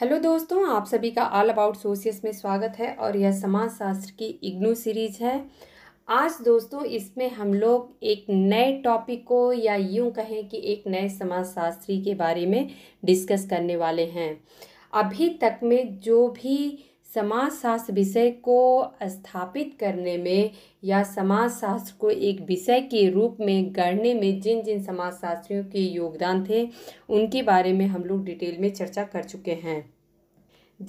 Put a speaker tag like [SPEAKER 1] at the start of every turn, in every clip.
[SPEAKER 1] hello दोस्तों आप सभी का ऑल अबाउट सोशियस में स्वागत है और यह समाज शास्त्र की इग्नू सीरीज है आज दोस्तों इसमें हम लोग एक नए टॉपिक को या यूं कहें कि एक नए समाज शास्त्री के बारे में डिस्कस करने वाले हैं अभी तक में जो भी समाजशास्त्र विषय को स्थापित करने में या समाजशास्त्र को एक विषय के रूप में गढ़ने में जिन जिन समाजशास्त्रियों के योगदान थे उनके बारे में हम लोग डिटेल में चर्चा कर चुके हैं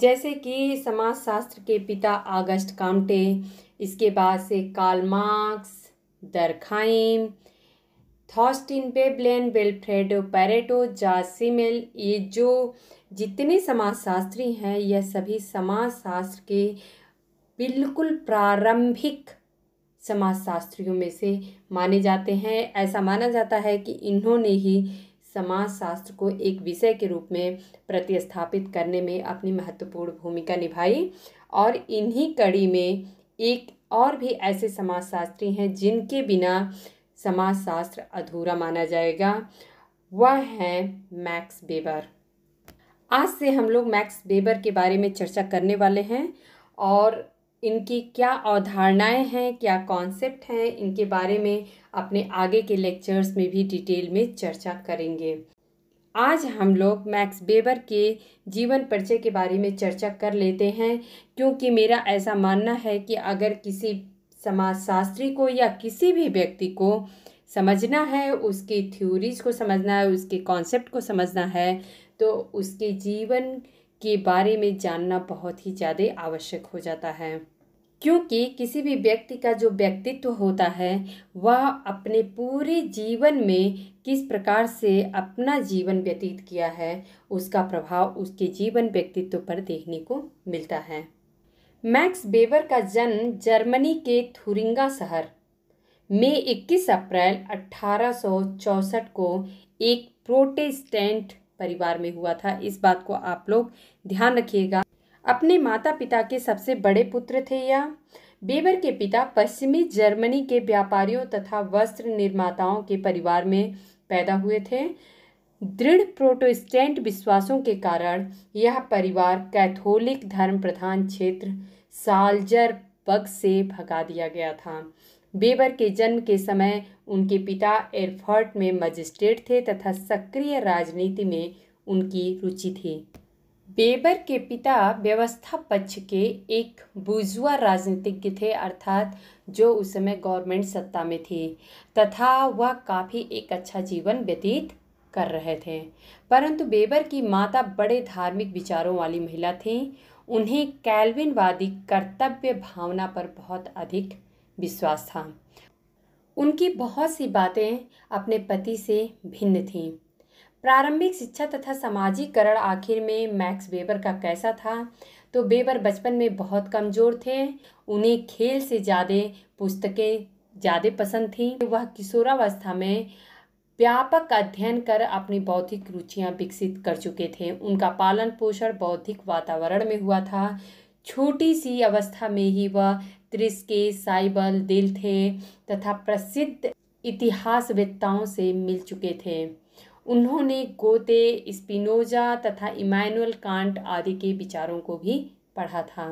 [SPEAKER 1] जैसे कि समाजशास्त्र के पिता आगस्ट कामटे इसके बाद से Karl Marx Durkheim Thorstein Veblen Vilfredo Pareto जासिमेल ये जो जितने समाजशास्त्री हैं यह सभी समाजशास्त्र के बिल्कुल प्रारंभिक समाजशास्त्रियों में से माने जाते हैं ऐसा माना जाता है कि इन्होंने ही समाजशास्त्र को एक विषय के रूप में प्रतिस्थापित करने में अपनी महत्वपूर्ण भूमिका निभाई और इन्हीं कड़ी में एक और भी ऐसे समाजशास्त्री हैं जिनके बिना समाजशास्त्र अधूरा माना जाएगा वह हैं मैक्स बेबर आज से हम लोग मैक्स बेबर के बारे में चर्चा करने वाले हैं और इनकी क्या अवधारणाएं हैं क्या कॉन्सेप्ट हैं इनके बारे में अपने आगे के लेक्चर्स में भी डिटेल में चर्चा करेंगे आज हम लोग मैक्स बेबर के जीवन परिचय के बारे में चर्चा कर लेते हैं क्योंकि मेरा ऐसा मानना है कि अगर किसी समाजशास्त्री को या किसी भी व्यक्ति को समझना है उसकी थ्योरीज को समझना है उसके कॉन्सेप्ट को समझना है तो उसके जीवन के बारे में जानना बहुत ही ज़्यादा आवश्यक हो जाता है क्योंकि किसी भी व्यक्ति का जो व्यक्तित्व होता है वह अपने पूरे जीवन में किस प्रकार से अपना जीवन व्यतीत किया है उसका प्रभाव उसके जीवन व्यक्तित्व पर देखने को मिलता है मैक्स बेबर का जन्म जर्मनी के थुरिंगा शहर में 21 अप्रैल अठारह को एक प्रोटेस्टेंट परिवार में हुआ था इस बात को आप लोग ध्यान रखिएगा अपने माता पिता के सबसे बड़े पुत्र थे या बेबर के पिता पश्चिमी जर्मनी के व्यापारियों तथा वस्त्र निर्माताओं के परिवार में पैदा हुए थे दृढ़ प्रोटोस्टेंट विश्वासों के कारण यह परिवार कैथोलिक धर्म प्रधान क्षेत्र सालजर बग से भगा दिया गया था बेबर के जन्म के समय उनके पिता एयरफर्ट में मजिस्ट्रेट थे तथा सक्रिय राजनीति में उनकी रुचि थी बेबर के पिता व्यवस्था पक्ष के एक बुजुआ राजनीतिज्ञ थे अर्थात जो उस समय गवर्नमेंट सत्ता में थी तथा वह काफ़ी एक अच्छा जीवन व्यतीत कर रहे थे परंतु बेबर की माता बड़े धार्मिक विचारों वाली महिला थीं उन्हें कैलविनवादी कर्तव्य भावना पर बहुत अधिक विश्वास था उनकी बहुत सी बातें अपने पति से भिन्न थीं प्रारंभिक शिक्षा तथा सामाजिकरण आखिर में मैक्स बेबर का कैसा था तो बेबर बचपन में बहुत कमज़ोर थे उन्हें खेल से ज़्यादा पुस्तकें ज़्यादा पसंद थीं वह किशोरावस्था में व्यापक अध्ययन कर अपनी बौद्धिक रुचियां विकसित कर चुके थे उनका पालन पोषण बौद्धिक वातावरण में हुआ था छोटी सी अवस्था में ही वह त्रिस्के साइबल दिल थे तथा प्रसिद्ध इतिहासवेत्ताओं से मिल चुके थे उन्होंने गोते स्पिनोजा तथा इमानुअल कांट आदि के विचारों को भी पढ़ा था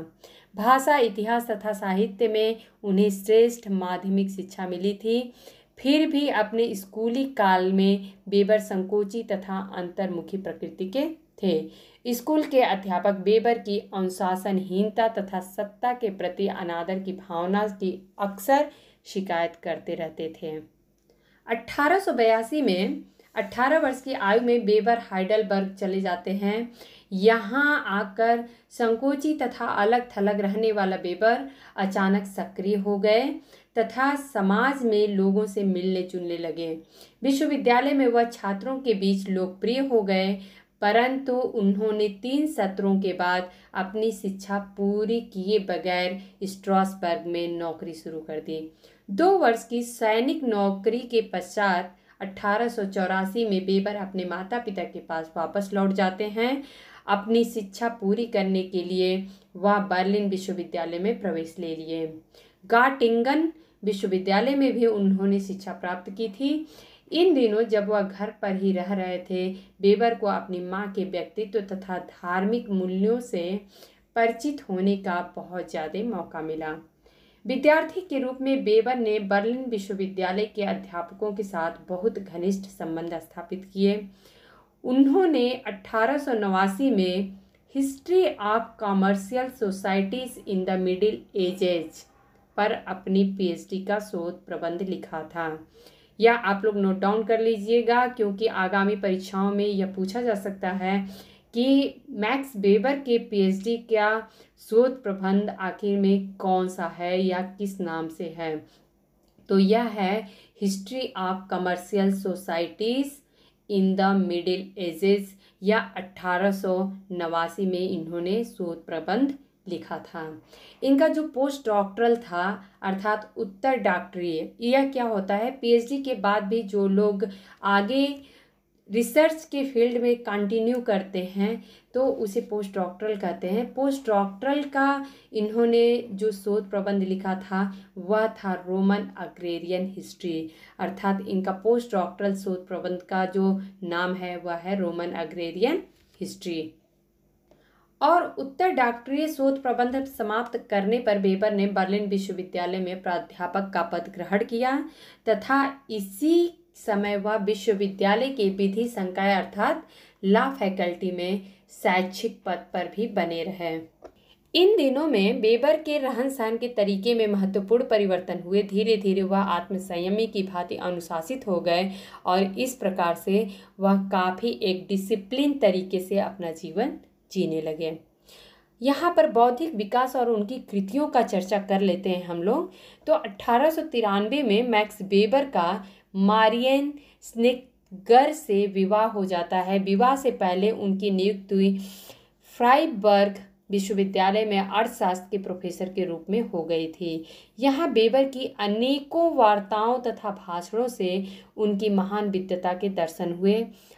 [SPEAKER 1] भाषा इतिहास तथा साहित्य में उन्हें श्रेष्ठ माध्यमिक शिक्षा मिली थी फिर भी अपने स्कूली काल में बेबर संकोची तथा अंतर्मुखी प्रकृति के थे स्कूल के अध्यापक बेबर की अनुशासनहीनता तथा सत्ता के प्रति अनादर की भावना की अक्सर शिकायत करते रहते थे अट्ठारह में 18 वर्ष की आयु में बेबर हाइडलबर्ग चले जाते हैं यहाँ आकर संकोची तथा अलग थलग रहने वाला बेबर अचानक सक्रिय हो गए तथा समाज में लोगों से मिलने जुलने लगे विश्वविद्यालय में वह छात्रों के बीच लोकप्रिय हो गए परंतु उन्होंने तीन सत्रों के बाद अपनी शिक्षा पूरी किए बगैर स्ट्रॉसबर्ग में नौकरी शुरू कर दी दो वर्ष की सैनिक नौकरी के पश्चात अठारह में बेबर अपने माता पिता के पास वापस लौट जाते हैं अपनी शिक्षा पूरी करने के लिए वह बर्लिन विश्वविद्यालय में प्रवेश ले लिए गाटिंगन विश्वविद्यालय में भी उन्होंने शिक्षा प्राप्त की थी इन दिनों जब वह घर पर ही रह रहे थे बेबर को अपनी माँ के व्यक्तित्व तथा धार्मिक मूल्यों से परिचित होने का बहुत ज़्यादा मौका मिला विद्यार्थी के रूप में बेबर ने बर्लिन विश्वविद्यालय के अध्यापकों के साथ बहुत घनिष्ठ संबंध स्थापित किए उन्होंने अठारह में history of commercial societies in the middle ages पर अपनी पीएचडी का शोध प्रबंध लिखा था या आप लोग नोट डाउन कर लीजिएगा क्योंकि आगामी परीक्षाओं में यह पूछा जा सकता है कि मैक्स बेबर के पीएचडी का शोध प्रबंध आखिर में कौन सा है या किस नाम से है तो यह है history of commercial societies in the middle ages या अट्ठारह में इन्होंने शोध प्रबंध लिखा था इनका जो पोस्ट डॉक्टरल था अर्थात उत्तर डॉक्टरीय यह क्या होता है पीएचडी के बाद भी जो लोग आगे रिसर्च के फील्ड में कंटिन्यू करते हैं तो उसे पोस्ट डॉक्टरल कहते हैं पोस्ट डॉक्टरल का इन्होंने जो शोध प्रबंध लिखा था वह था रोमन अग्रेरियन हिस्ट्री अर्थात इनका पोस्ट डॉक्टरल शोध प्रबंध का जो नाम है वह है रोमन अग्रेरियन हिस्ट्री और उत्तर डॉक्टरीय शोध प्रबंध समाप्त करने पर बेबर ने बर्लिन विश्वविद्यालय में प्राध्यापक का पद ग्रहण किया तथा इसी समय वह विश्वविद्यालय के विधि संकाय अर्थात ला फैकल्टी में शैक्षिक पद पर भी बने रहे इन दिनों में बेबर के रहन सहन के तरीके में महत्वपूर्ण परिवर्तन हुए धीरे धीरे वह आत्मसंयमी की भांति अनुशासित हो गए और इस प्रकार से वह काफ़ी एक डिसिप्लिन तरीके से अपना जीवन जीने लगे यहाँ पर बौद्धिक विकास और उनकी कृतियों का चर्चा कर लेते हैं हम लोग तो अट्ठारह में मैक्स बेबर का मारियन स्नेगर से विवाह हो जाता है विवाह से पहले उनकी नियुक्ति हुई फ्राइबर्ग विश्वविद्यालय में अर्थशास्त्र के प्रोफेसर के रूप में हो गई थी यहाँ बेबर की अनेकों वार्ताओं तथा भाषणों से उनकी महान विद्यता के दर्शन हुए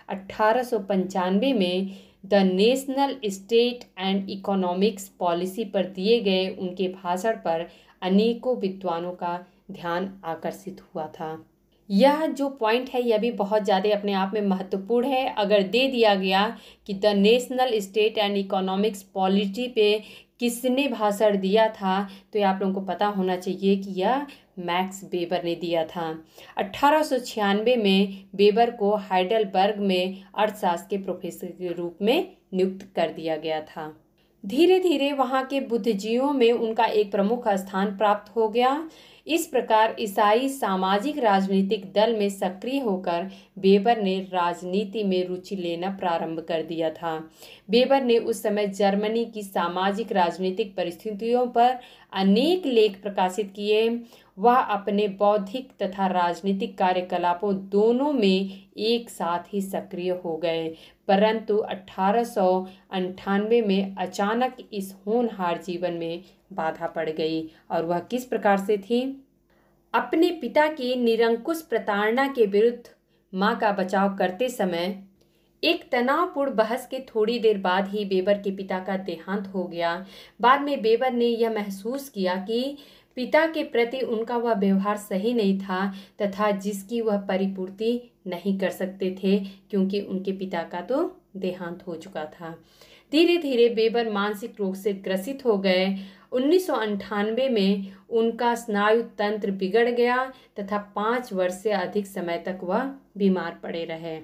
[SPEAKER 1] अट्ठारह में the national state and economics policy पर दिए गए उनके भाषण पर अनेकों विद्वानों का ध्यान आकर्षित हुआ था यह जो पॉइंट है यह भी बहुत ज़्यादा अपने आप में महत्वपूर्ण है अगर दे दिया गया कि the national state and economics policy पे किसने भाषण दिया था तो ये आप लोगों को पता होना चाहिए कि यह मैक्स बेबर ने दिया था 1896 में बेबर को हाइडलबर्ग में अर्थशास्त्र के प्रोफेसर के रूप में नियुक्त कर दिया गया था धीरे धीरे वहाँ के बुद्धिजीवों में उनका एक प्रमुख स्थान प्राप्त हो गया इस प्रकार ईसाई सामाजिक राजनीतिक दल में सक्रिय होकर बेबर ने राजनीति में रुचि लेना प्रारंभ कर दिया था बेबर ने उस समय जर्मनी की सामाजिक राजनीतिक परिस्थितियों पर अनेक लेख प्रकाशित किए वह अपने बौद्धिक तथा राजनीतिक कार्यकलापों दोनों में एक साथ ही सक्रिय हो गए परंतु अठारह में अचानक इस होनहार जीवन में बाधा पड़ गई और वह किस प्रकार से थी अपने पिता की निरंकुश प्रताड़ना के विरुद्ध माँ का बचाव करते समय एक तनावपूर्ण बहस के थोड़ी देर बाद ही बेबर के पिता का देहांत हो गया बाद में बेबर ने यह महसूस किया कि पिता के प्रति उनका वह व्यवहार सही नहीं था तथा जिसकी वह परिपूर्ति नहीं कर सकते थे क्योंकि उनके पिता का तो देहांत हो चुका था धीरे धीरे बेबर मानसिक रोग से ग्रसित हो गए उन्नीस में उनका स्नायु तंत्र बिगड़ गया तथा पाँच वर्ष से अधिक समय तक वह बीमार पड़े रहे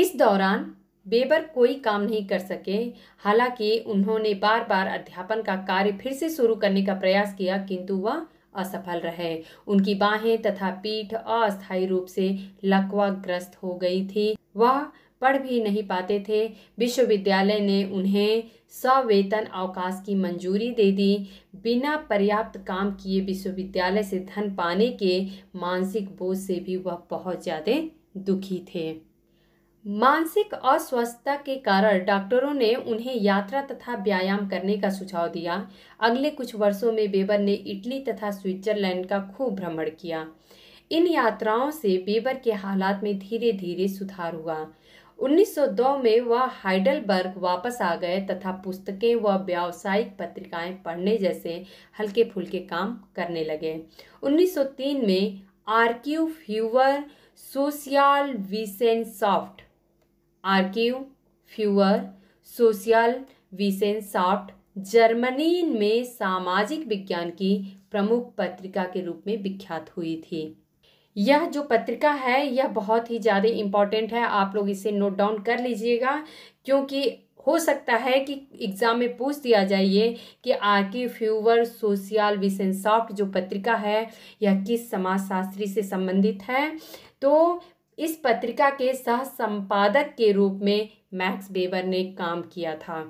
[SPEAKER 1] इस दौरान बेबर कोई काम नहीं कर सके हालांकि उन्होंने बार बार अध्यापन का कार्य फिर से शुरू करने का प्रयास किया किंतु वह असफल रहे उनकी बाहें तथा पीठ अस्थायी रूप से लकवाग्रस्त हो गई थी वह पढ़ भी नहीं पाते थे विश्वविद्यालय ने उन्हें सवेतन अवकाश की मंजूरी दे दी बिना पर्याप्त काम किए विश्वविद्यालय से धन पाने के मानसिक बोझ से भी वह बहुत ज़्यादा दुखी थे मानसिक अस्वस्थता के कारण डॉक्टरों ने उन्हें यात्रा तथा व्यायाम करने का सुझाव दिया अगले कुछ वर्षों में बेबर ने इटली तथा स्विट्जरलैंड का खूब भ्रमण किया इन यात्राओं से बेबर के हालात में धीरे धीरे सुधार हुआ 1902 में वह हाइडलबर्ग वापस आ गए तथा पुस्तकें व व्यावसायिक पत्रिकाएं पढ़ने जैसे हल्के फुल्के काम करने लगे 1903 में आर्क्यू फ्यूवर सोशियाल विसेंसॉफ्ट आर्किव फ्यूअर सोशल विसेंसाफ्ट जर्मनी में सामाजिक विज्ञान की प्रमुख पत्रिका के रूप में विख्यात हुई थी यह जो पत्रिका है यह बहुत ही ज़्यादा इम्पॉर्टेंट है आप लोग इसे नोट डाउन कर लीजिएगा क्योंकि हो सकता है कि एग्ज़ाम में पूछ दिया जाइए कि आर्की फ्यूवर सोशियल विसेंसॉफ्ट जो पत्रिका है यह किस समाजशास्त्री से संबंधित है तो इस पत्रिका के सह संपादक के रूप में मैक्स बेबर ने काम किया था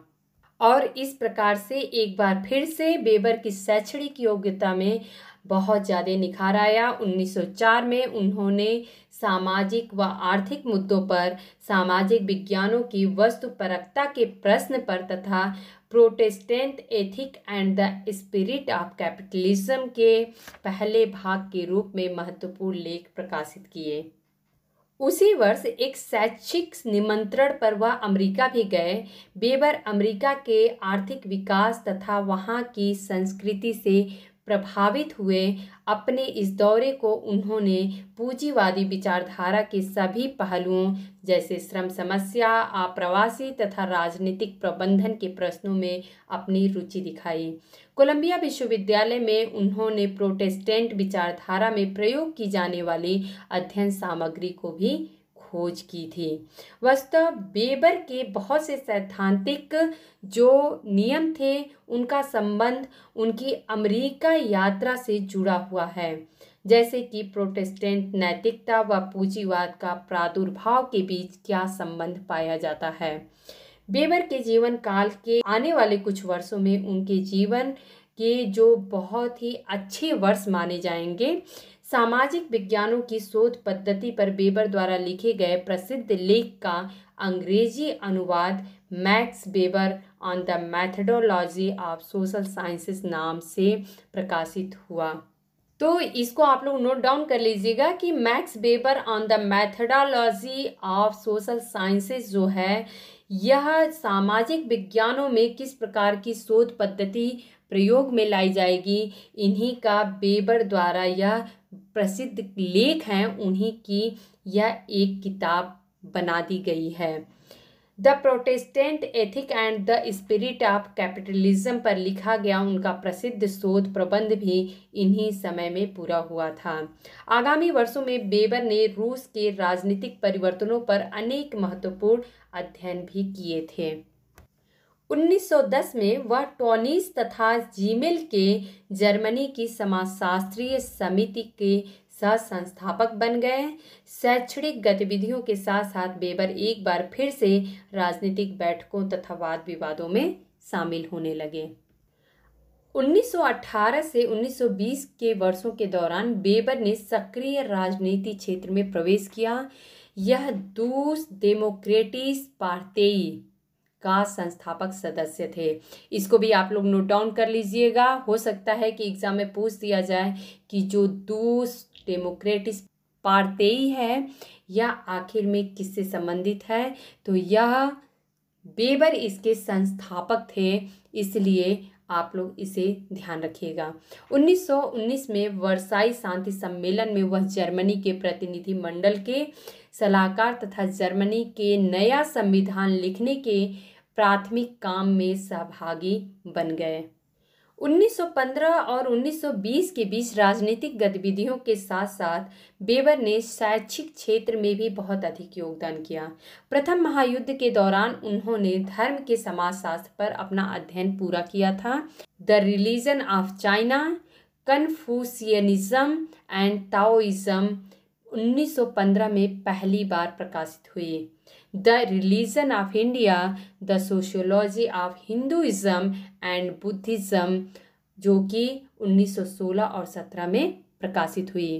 [SPEAKER 1] और इस प्रकार से एक बार फिर से बेबर की शैक्षणिक योग्यता में बहुत ज़्यादा निखार आया 1904 में उन्होंने सामाजिक व आर्थिक मुद्दों पर सामाजिक विज्ञानों की वस्तुपरकता के प्रश्न पर तथा Protestant ethic and the spirit of capitalism के पहले भाग के रूप में महत्वपूर्ण लेख प्रकाशित किए उसी वर्ष एक शैक्षिक निमंत्रण पर वह अमेरिका भी गए बेबर अमेरिका के आर्थिक विकास तथा वहाँ की संस्कृति से प्रभावित हुए अपने इस दौरे को उन्होंने पूंजीवादी विचारधारा के सभी पहलुओं जैसे श्रम समस्या आप्रवासी तथा राजनीतिक प्रबंधन के प्रश्नों में अपनी रुचि दिखाई कोलंबिया विश्वविद्यालय में उन्होंने प्रोटेस्टेंट विचारधारा में प्रयोग की जाने वाली अध्ययन सामग्री को भी खोज की थी वस्तव बेबर के बहुत से सैद्धांतिक जो नियम थे उनका संबंध उनकी अमेरिका यात्रा से जुड़ा हुआ है जैसे कि प्रोटेस्टेंट नैतिकता व पूंजीवाद का प्रादुर्भाव के बीच क्या संबंध पाया जाता है बेबर के जीवन काल के आने वाले कुछ वर्षों में उनके जीवन के जो बहुत ही अच्छे वर्ष माने जाएंगे सामाजिक विज्ञानों की शोध पद्धति पर बेबर द्वारा लिखे गए प्रसिद्ध लेख का अंग्रेजी अनुवाद Max Weber on the methodology of social sciences नाम से प्रकाशित हुआ तो इसको आप लोग नोट डाउन कर लीजिएगा कि Max Weber on the methodology of social sciences जो है यह सामाजिक विज्ञानों में किस प्रकार की शोध पद्धति प्रयोग में लाई जाएगी इन्हीं का बेबर द्वारा यह प्रसिद्ध लेख हैं उन्हीं की यह एक किताब बना दी गई है the Protestant ethic and the spirit of capitalism पर लिखा गया उनका प्रसिद्ध शोध प्रबंध भी इन्हीं समय में पूरा हुआ था आगामी वर्षों में बेबर ने रूस के राजनीतिक परिवर्तनों पर अनेक महत्वपूर्ण अध्ययन भी किए थे 1910 में वह टोनीस तथा जीमेल के जर्मनी की समाजशास्त्रीय समिति के सह संस्थापक बन गए शैक्षणिक गतिविधियों के साथ साथ बेबर एक बार फिर से राजनीतिक बैठकों तथा वाद विवादों में शामिल होने लगे 1918 से 1920 के वर्षों के दौरान बेबर ने सक्रिय राजनीति क्षेत्र में प्रवेश किया यह दूस डेमोक्रेटिस पार्टी का संस्थापक सदस्य थे इसको भी आप लोग नोट डाउन कर लीजिएगा हो सकता है कि एग्ज़ाम में पूछ दिया जाए कि जो दूस डेमोक्रेटिस पारतेई है यह आखिर में किससे संबंधित है तो यह बेबर इसके संस्थापक थे इसलिए आप लोग इसे ध्यान रखिएगा 1919 में वर्साई शांति सम्मेलन में वह जर्मनी के प्रतिनिधि मंडल के सलाहकार तथा जर्मनी के नया संविधान लिखने के प्राथमिक काम में सहभागी बन गए 1915 और 1920 के बीच राजनीतिक गतिविधियों के साथ साथ बेबर ने शैक्षिक क्षेत्र में भी बहुत अधिक योगदान किया प्रथम महायुद्ध के दौरान उन्होंने धर्म के समाजशास्त्र पर अपना अध्ययन पूरा किया था the religion of China Confucianism and Taoism 1915 में पहली बार प्रकाशित हुई the religion of India the sociology of Hinduism and Buddhism जो कि 1916 और 17 में प्रकाशित हुई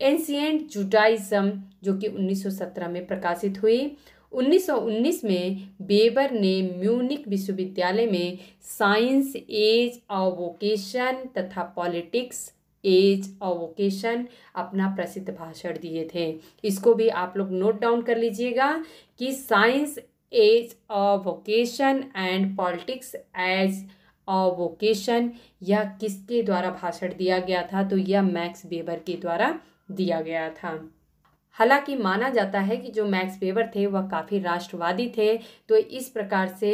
[SPEAKER 1] एंशियंट जुडाइज़म जो कि 1917 में प्रकाशित हुई 1919 में बेबर ने म्यूनिक विश्वविद्यालय में साइंस एज और वोकेशन तथा पॉलिटिक्स एज और वोकेशन अपना प्रसिद्ध भाषण दिए थे इसको भी आप लोग नोट डाउन कर लीजिएगा कि साइंस एज और वोकेशन एंड पॉलिटिक्स एज और वोकेशन यह किसके द्वारा भाषण दिया गया था तो यह मैक्स बेबर के द्वारा दिया गया था हालांकि माना जाता है कि जो मैक्स बेबर थे वह काफ़ी राष्ट्रवादी थे तो इस प्रकार से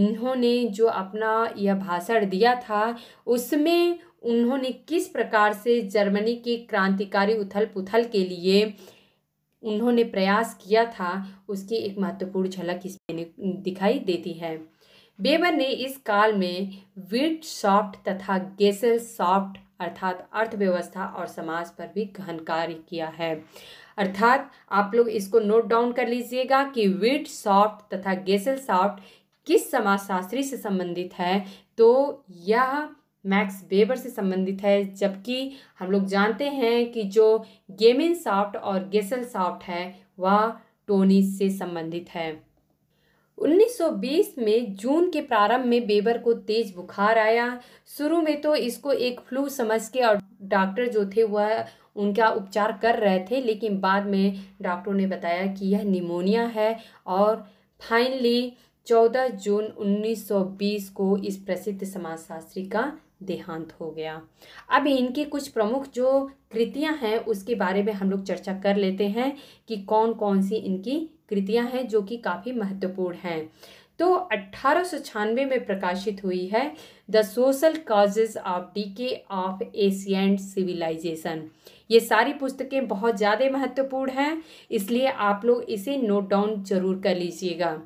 [SPEAKER 1] इन्होंने जो अपना यह भाषण दिया था उसमें उन्होंने किस प्रकार से जर्मनी के क्रांतिकारी उथल पुथल के लिए उन्होंने प्रयास किया था उसकी एक महत्वपूर्ण झलक इसमें दिखाई देती है बेबर ने इस काल में विट सॉफ्ट तथा गेसल सॉफ्ट अर्थात अर्थव्यवस्था और समाज पर भी गहन कार्य किया है अर्थात आप लोग इसको नोट डाउन कर लीजिएगा कि विट सॉफ्ट तथा गेसल सॉफ्ट किस समाजशास्त्री से संबंधित है तो यह मैक्स बेबर से संबंधित है जबकि हम लोग जानते हैं कि जो गेमिन साफ्ट और गेसल साफ्ट है वह टोनी से संबंधित है 1920 में जून के प्रारंभ में बेबर को तेज बुखार आया शुरू में तो इसको एक फ्लू समझ के और डॉक्टर जो थे वह उनका उपचार कर रहे थे लेकिन बाद में डॉक्टरों ने बताया कि यह निमोनिया है और फाइनली 14 जून 1920 को इस प्रसिद्ध समाजशास्त्री का देहांत हो गया अब इनकी कुछ प्रमुख जो कृतियां हैं उसके बारे में हम लोग चर्चा कर लेते हैं कि कौन कौन सी इनकी कृतियां हैं जो कि काफ़ी महत्वपूर्ण हैं तो अट्ठारह में प्रकाशित हुई है the social causes of decay of Asian civilization ये सारी पुस्तकें बहुत ज़्यादा महत्वपूर्ण हैं इसलिए आप लोग इसे नोट डाउन जरूर कर लीजिएगा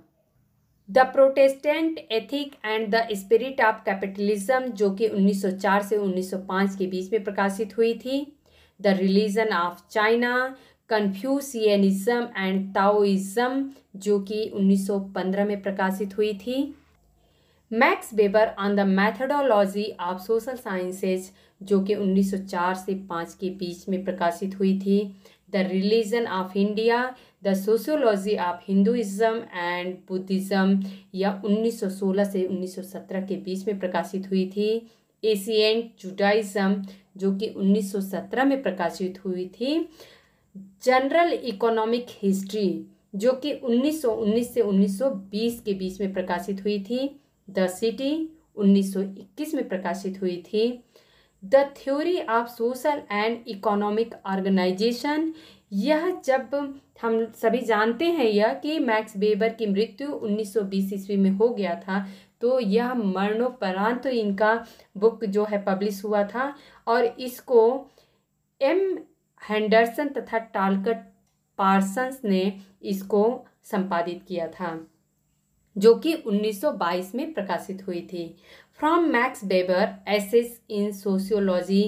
[SPEAKER 1] the Protestant ethic and the spirit of capitalism जो कि 1904 से 1905 के बीच में प्रकाशित हुई थी the religion of China Confucianism and Taoism जो कि 1915 में प्रकाशित हुई थी Max Weber on the methodology of social sciences जो कि 1904 से 5 के बीच में प्रकाशित हुई थी the religion of India, the sociology of Hinduism and Buddhism या 1916 से 1917 के बीच में प्रकाशित हुई थी एशियन जुडाइज़म जो कि 1917 में प्रकाशित हुई थी जनरल इकोनॉमिक हिस्ट्री जो कि 1919 से 1920 के बीच में प्रकाशित हुई थी द सिटी 1921 में प्रकाशित हुई थी the theory of social and economic organization यह जब हम सभी जानते हैं यह कि मैक्स बेबर की मृत्यु 1920 ईस्वी में हो गया था तो यह मरणोपरांत तो इनका बुक जो है पब्लिश हुआ था और इसको एम हैंडरसन तथा टालकट पार्सन्स ने इसको संपादित किया था जो कि 1922 में प्रकाशित हुई थी from Max Weber essays in sociology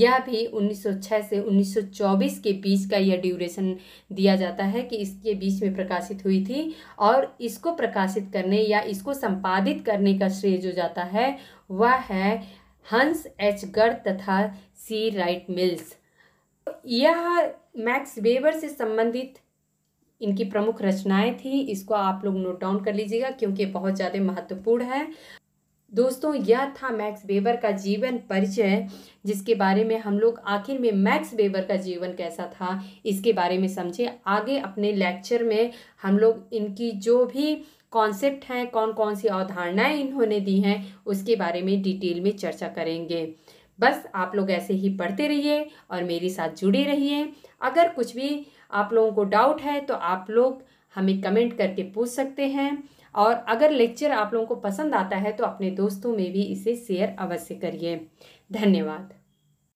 [SPEAKER 1] यह भी 1906 से 1924 के बीच का यह ड्यूरेशन दिया जाता है कि इसके बीच में प्रकाशित हुई थी और इसको प्रकाशित करने या इसको संपादित करने का श्रेय जो जाता है वह है हंस एच गढ़ तथा सी राइट मिल्स यह मैक्स वेबर से संबंधित इनकी प्रमुख रचनाएं थी इसको आप लोग नोट डाउन कर लीजिएगा क्योंकि बहुत ज़्यादा महत्वपूर्ण है दोस्तों यह था मैक्स बेबर का जीवन परिचय जिसके बारे में हम लोग आखिर में मैक्स बेबर का जीवन कैसा था इसके बारे में समझे आगे अपने लेक्चर में हम लोग इनकी जो भी कॉन्सेप्ट हैं कौन कौन सी अवधारणाएं इन्होंने दी हैं उसके बारे में डिटेल में चर्चा करेंगे बस आप लोग ऐसे ही पढ़ते रहिए और मेरे साथ जुड़े रहिए अगर कुछ भी आप लोगों को डाउट है तो आप लोग हमें कमेंट करके पूछ सकते हैं और अगर लेक्चर आप लोगों को पसंद आता है तो अपने दोस्तों में भी इसे शेयर अवश्य करिए धन्यवाद